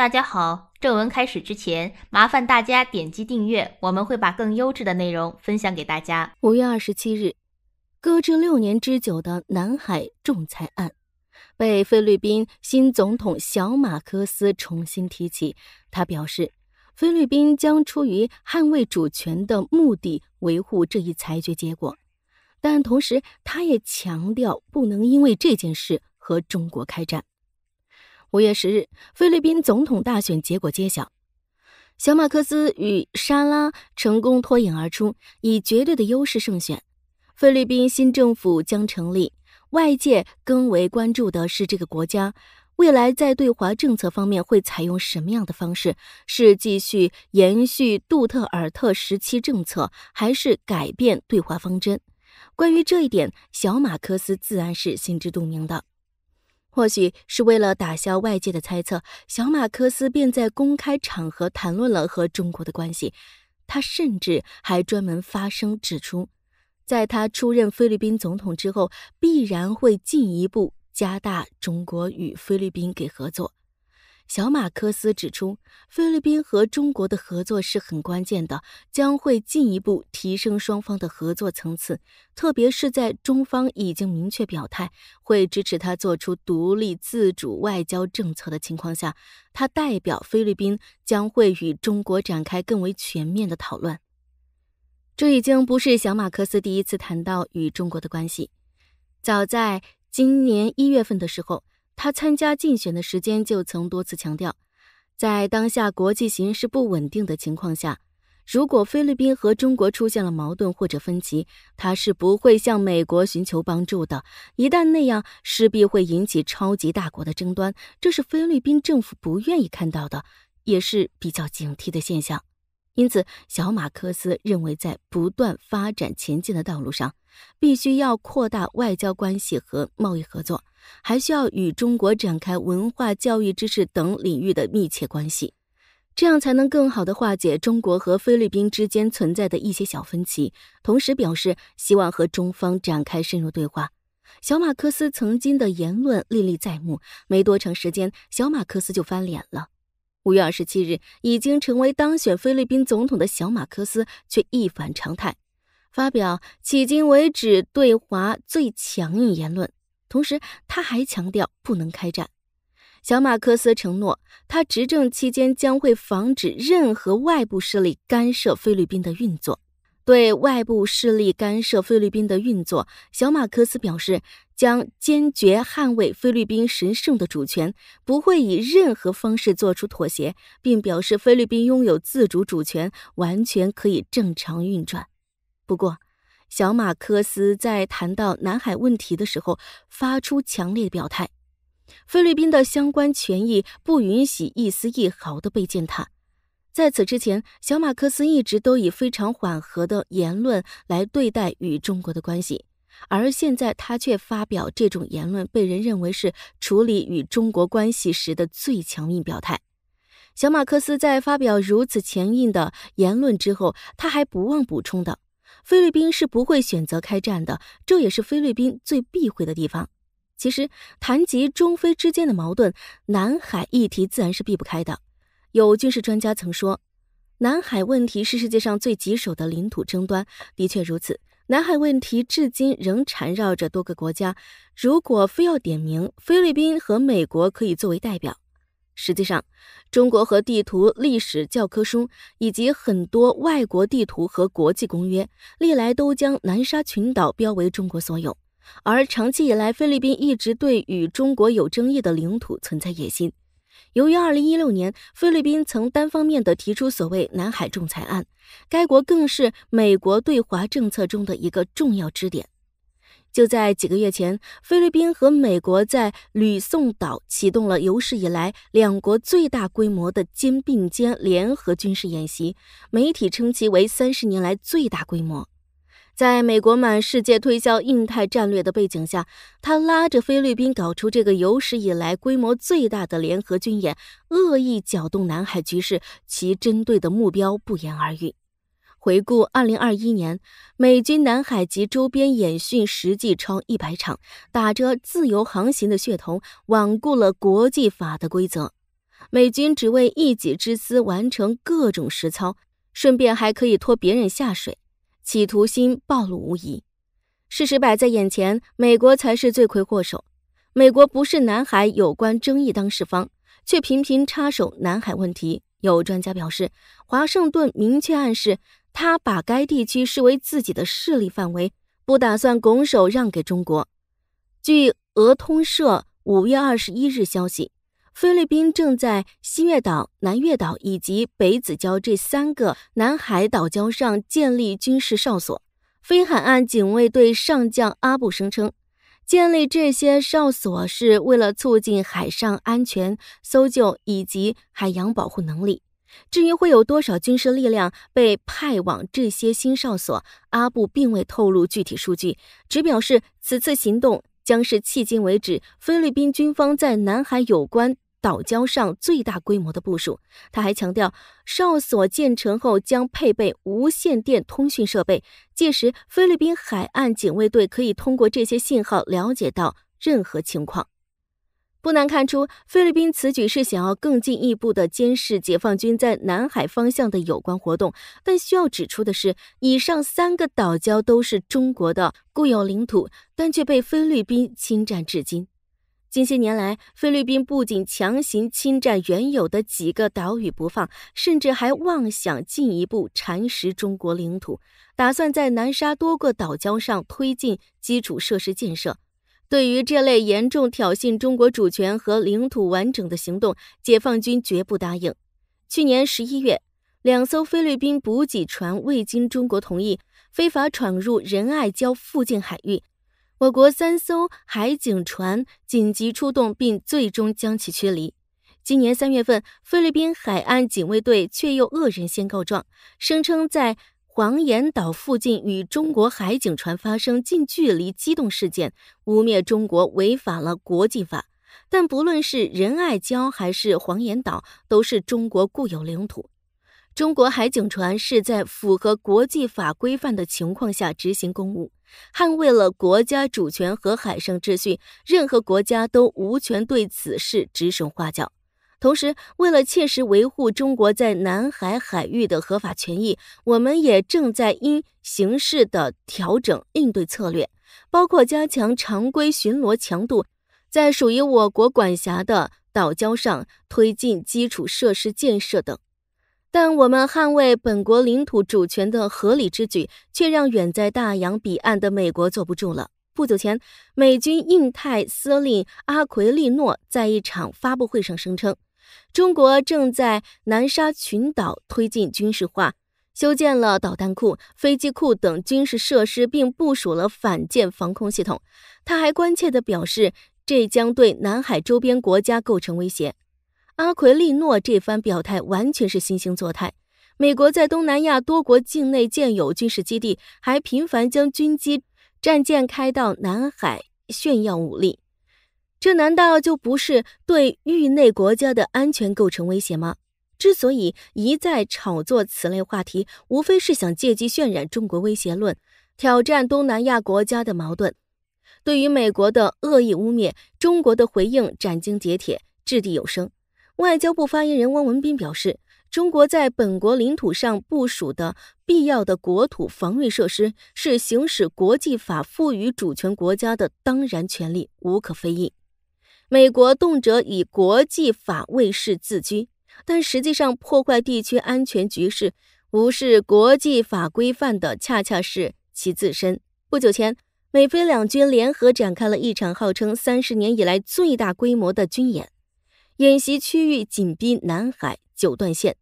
大家好，正文开始之前，麻烦大家点击订阅，我们会把更优质的内容分享给大家。五月二十七日，搁置六年之久的南海仲裁案被菲律宾新总统小马科斯重新提起。他表示，菲律宾将出于捍卫主权的目的维护这一裁决结果，但同时他也强调，不能因为这件事和中国开战。五月十日，菲律宾总统大选结果揭晓，小马克思与莎拉成功脱颖而出，以绝对的优势胜选。菲律宾新政府将成立，外界更为关注的是这个国家未来在对华政策方面会采用什么样的方式：是继续延续杜特尔特时期政策，还是改变对华方针？关于这一点，小马克思自然是心知肚明的。或许是为了打消外界的猜测，小马科斯便在公开场合谈论了和中国的关系。他甚至还专门发声指出，在他出任菲律宾总统之后，必然会进一步加大中国与菲律宾给合作。小马科斯指出，菲律宾和中国的合作是很关键的，将会进一步提升双方的合作层次。特别是在中方已经明确表态会支持他做出独立自主外交政策的情况下，他代表菲律宾将会与中国展开更为全面的讨论。这已经不是小马克思第一次谈到与中国的关系，早在今年一月份的时候。他参加竞选的时间就曾多次强调，在当下国际形势不稳定的情况下，如果菲律宾和中国出现了矛盾或者分歧，他是不会向美国寻求帮助的。一旦那样，势必会引起超级大国的争端，这是菲律宾政府不愿意看到的，也是比较警惕的现象。因此，小马克思认为，在不断发展前进的道路上，必须要扩大外交关系和贸易合作，还需要与中国展开文化、教育、知识等领域的密切关系，这样才能更好的化解中国和菲律宾之间存在的一些小分歧。同时，表示希望和中方展开深入对话。小马克思曾经的言论历历在目，没多长时间，小马克思就翻脸了。五月二十七日，已经成为当选菲律宾总统的小马克思却一反常态，发表迄今为止对华最强硬言论。同时，他还强调不能开战。小马克思承诺，他执政期间将会防止任何外部势力干涉菲律宾的运作。对外部势力干涉菲律宾的运作，小马科斯表示将坚决捍卫菲律宾神圣的主权，不会以任何方式做出妥协，并表示菲律宾拥有自主主权，完全可以正常运转。不过，小马科斯在谈到南海问题的时候，发出强烈表态：菲律宾的相关权益不允许一丝一毫的被践踏。在此之前，小马克思一直都以非常缓和的言论来对待与中国的关系，而现在他却发表这种言论，被人认为是处理与中国关系时的最强硬表态。小马克思在发表如此强硬的言论之后，他还不忘补充的：“菲律宾是不会选择开战的，这也是菲律宾最避讳的地方。”其实，谈及中非之间的矛盾，南海议题自然是避不开的。有军事专家曾说，南海问题是世界上最棘手的领土争端，的确如此。南海问题至今仍缠绕着多个国家，如果非要点名，菲律宾和美国可以作为代表。实际上，中国和地图历史教科书以及很多外国地图和国际公约，历来都将南沙群岛标为中国所有，而长期以来，菲律宾一直对与中国有争议的领土存在野心。由于二零一六年，菲律宾曾单方面的提出所谓南海仲裁案，该国更是美国对华政策中的一个重要支点。就在几个月前，菲律宾和美国在吕宋岛启动了有史以来两国最大规模的肩并肩联合军事演习，媒体称其为三十年来最大规模。在美国满世界推销印太战略的背景下，他拉着菲律宾搞出这个有史以来规模最大的联合军演，恶意搅动南海局势，其针对的目标不言而喻。回顾2021年，美军南海及周边演训实际超100场，打着自由航行的噱头，罔顾了国际法的规则。美军只为一己之私完成各种实操，顺便还可以拖别人下水。企图心暴露无遗，事实摆在眼前，美国才是罪魁祸首。美国不是南海有关争议当事方，却频频插手南海问题。有专家表示，华盛顿明确暗示，他把该地区视为自己的势力范围，不打算拱手让给中国。据俄通社五月二十一日消息。菲律宾正在西越岛、南越岛以及北子礁这三个南海岛礁上建立军事哨所。菲海岸警卫队上将阿布声称，建立这些哨所是为了促进海上安全、搜救以及海洋保护能力。至于会有多少军事力量被派往这些新哨所，阿布并未透露具体数据，只表示此次行动将是迄今为止菲律宾军方在南海有关。岛礁上最大规模的部署。他还强调，哨所建成后将配备无线电通讯设备，届时菲律宾海岸警卫队可以通过这些信号了解到任何情况。不难看出，菲律宾此举是想要更进一步的监视解放军在南海方向的有关活动。但需要指出的是，以上三个岛礁都是中国的固有领土，但却被菲律宾侵占至今。近些年来，菲律宾不仅强行侵占原有的几个岛屿不放，甚至还妄想进一步蚕食中国领土，打算在南沙多个岛礁上推进基础设施建设。对于这类严重挑衅中国主权和领土完整的行动，解放军绝不答应。去年十一月，两艘菲律宾补给船未经中国同意，非法闯入仁爱礁附近海域。我国三艘海警船紧急出动，并最终将其驱离。今年三月份，菲律宾海岸警卫队却又恶人先告状，声称在黄岩岛附近与中国海警船发生近距离机动事件，污蔑中国违反了国际法。但不论是仁爱礁还是黄岩岛，都是中国固有领土。中国海警船是在符合国际法规范的情况下执行公务。捍卫了国家主权和海上秩序，任何国家都无权对此事指手画脚。同时，为了切实维护中国在南海海域的合法权益，我们也正在因形势的调整应对策略，包括加强常规巡逻强度，在属于我国管辖的岛礁上推进基础设施建设等。但我们捍卫本国领土主权的合理之举，却让远在大洋彼岸的美国坐不住了。不久前，美军印太司令阿奎利诺在一场发布会上声称，中国正在南沙群岛推进军事化，修建了导弹库、飞机库等军事设施，并部署了反舰防空系统。他还关切地表示，这将对南海周边国家构成威胁。阿奎利诺这番表态完全是惺惺作态。美国在东南亚多国境内建有军事基地，还频繁将军机、战舰开到南海炫耀武力，这难道就不是对域内国家的安全构成威胁吗？之所以一再炒作此类话题，无非是想借机渲染中国威胁论，挑战东南亚国家的矛盾。对于美国的恶意污蔑，中国的回应斩钉截铁，掷地有声。外交部发言人汪文斌表示，中国在本国领土上部署的必要的国土防御设施，是行使国际法赋予主权国家的当然权利，无可非议。美国动辄以国际法卫士自居，但实际上破坏地区安全局势、无视国际法规范的，恰恰是其自身。不久前，美菲两军联合展开了一场号称三十年以来最大规模的军演。演习区域紧逼南海九段线，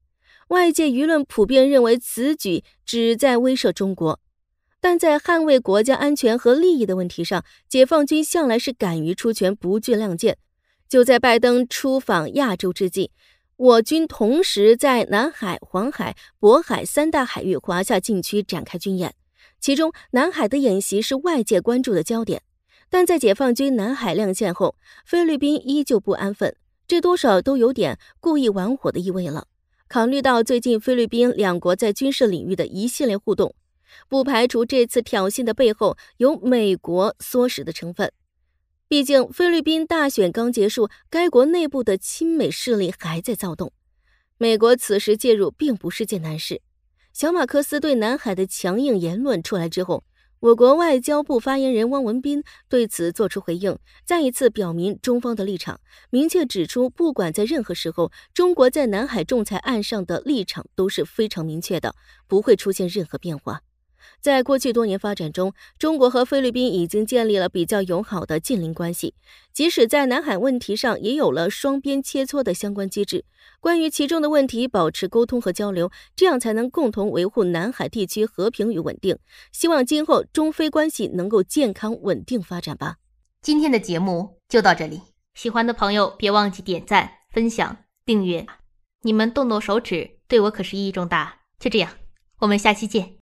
外界舆论普遍认为此举旨在威慑中国，但在捍卫国家安全和利益的问题上，解放军向来是敢于出拳、不惧亮剑。就在拜登出访亚洲之际，我军同时在南海、黄海、渤海三大海域华夏禁区展开军演，其中南海的演习是外界关注的焦点。但在解放军南海亮剑后，菲律宾依旧不安分。这多少都有点故意玩火的意味了。考虑到最近菲律宾两国在军事领域的一系列互动，不排除这次挑衅的背后有美国唆使的成分。毕竟菲律宾大选刚结束，该国内部的亲美势力还在躁动，美国此时介入并不是件难事。小马科斯对南海的强硬言论出来之后。我国外交部发言人汪文斌对此作出回应，再一次表明中方的立场，明确指出，不管在任何时候，中国在南海仲裁案上的立场都是非常明确的，不会出现任何变化。在过去多年发展中，中国和菲律宾已经建立了比较友好的近邻关系，即使在南海问题上也有了双边切磋的相关机制。关于其中的问题，保持沟通和交流，这样才能共同维护南海地区和平与稳定。希望今后中菲关系能够健康稳定发展吧。今天的节目就到这里，喜欢的朋友别忘记点赞、分享、订阅，你们动动手指对我可是意义重大。就这样，我们下期见。